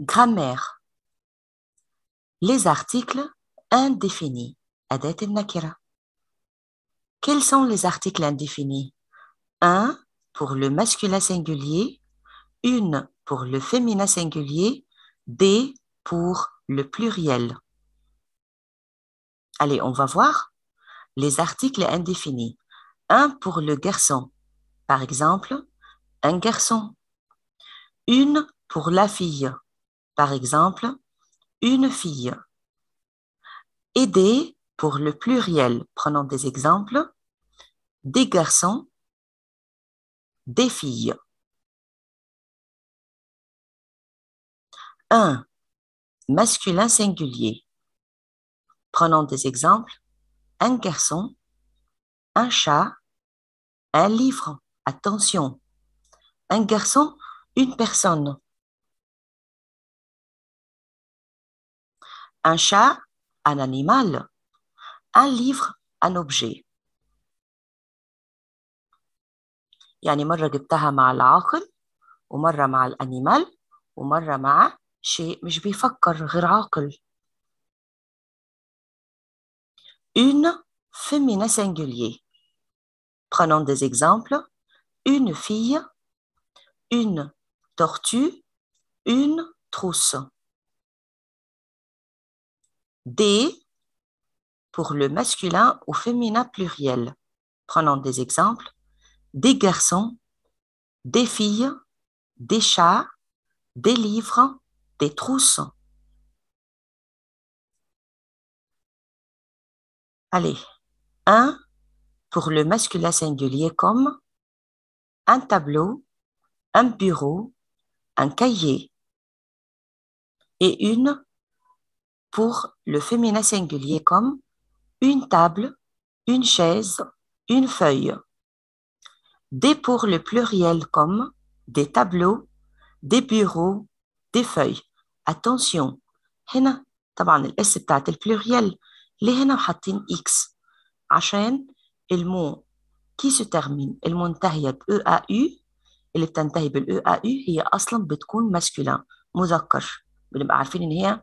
Grammaire. Les articles indéfinis. et nakira. Quels sont les articles indéfinis Un pour le masculin singulier, une pour le féminin singulier, des pour le pluriel. Allez, on va voir les articles indéfinis. Un pour le garçon, par exemple, un garçon. Une pour la fille, par exemple, une fille. Aider pour le pluriel. Prenons des exemples. Des garçons, des filles. Un », Masculin singulier. Prenons des exemples. Un garçon, un chat, un livre. Attention. Un garçon, une personne. un chat, un animal, un livre, un objet. يعني جبتها Une féminin singulier. Prenons des exemples. Une fille, une tortue, une trousse des pour le masculin ou féminin pluriel. Prenons des exemples. Des garçons, des filles, des chats, des livres, des trousses. Allez, un pour le masculin singulier comme un tableau, un bureau, un cahier et une pour le féminin singulier comme une table, une chaise, une feuille. Des pour le pluriel comme des tableaux, des bureaux, des feuilles. Attention, هنا طبعا الاس بتاعت البلوريال ليه هنا وحاطين اكس عشان المو كي سو termine, المنتهية ب ا يو اللي بتنتهي بال e ا u هي اصلا بتكون ماسكولين مذكر بنبقى عارفين ان هي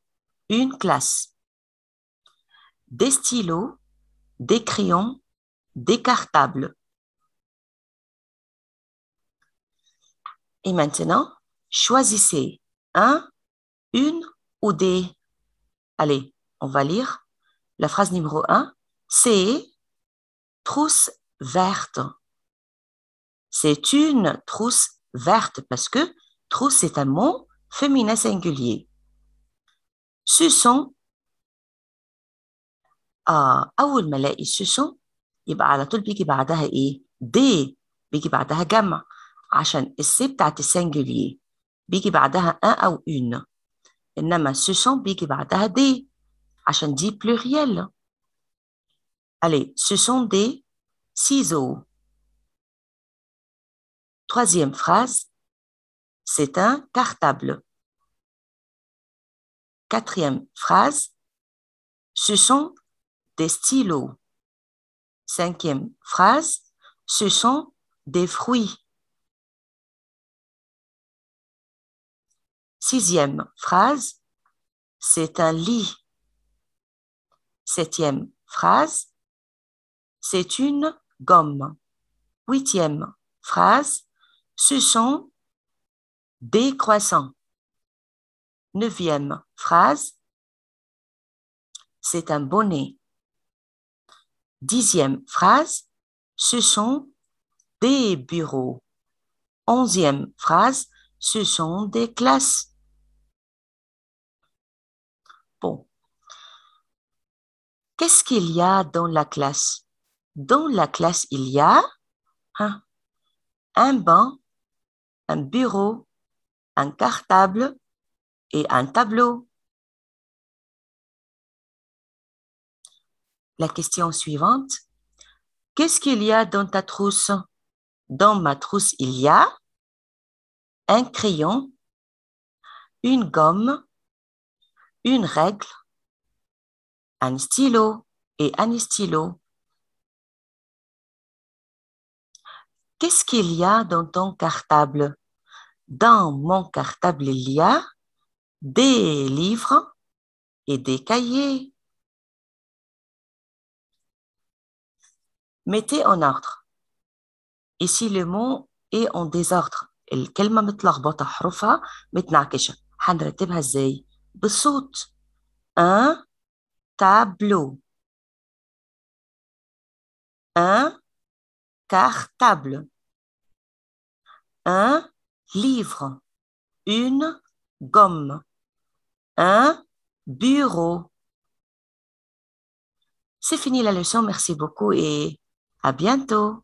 une classe. Des stylos, des crayons, des cartables. Et maintenant, choisissez un, une ou des. Allez, on va lire la phrase numéro un. C'est trousse verte. C'est une trousse verte parce que trousse est un mot féminin singulier. Ce sont آه أول ما ألاقي سوسون يبقى على طول بيجي بعدها ايه دي بيجي بعدها جمع عشان السي بتاعت السنجلير بيجي بعدها أن أو أون إنما سوسون بيجي بعدها دي عشان دي بلوريال Allez, ce sont des ciseaux. Troisième phrase, c'est un cartable. Quatrième phrase, ce sont des stylos. Cinquième phrase, ce sont des fruits. Sixième phrase, c'est un lit. Septième phrase, c'est une gomme. Huitième phrase, ce sont des croissants. Neuvième phrase, c'est un bonnet. Dixième phrase, ce sont des bureaux. Onzième phrase, ce sont des classes. Bon. Qu'est-ce qu'il y a dans la classe Dans la classe, il y a un banc, un bureau, un cartable, et un tableau. La question suivante. Qu'est-ce qu'il y a dans ta trousse Dans ma trousse, il y a un crayon, une gomme, une règle, un stylo et un stylo. Qu'est-ce qu'il y a dans ton cartable Dans mon cartable, il y a des livres et des cahiers. Mettez en ordre. Ici, le mot est en désordre. الكلمة متلخبطة حروفها متنعكشة هنرتبها ازاي؟ بالصوت un tableau un cartable un livre une gomme un bureau. C'est fini la leçon, merci beaucoup et à bientôt.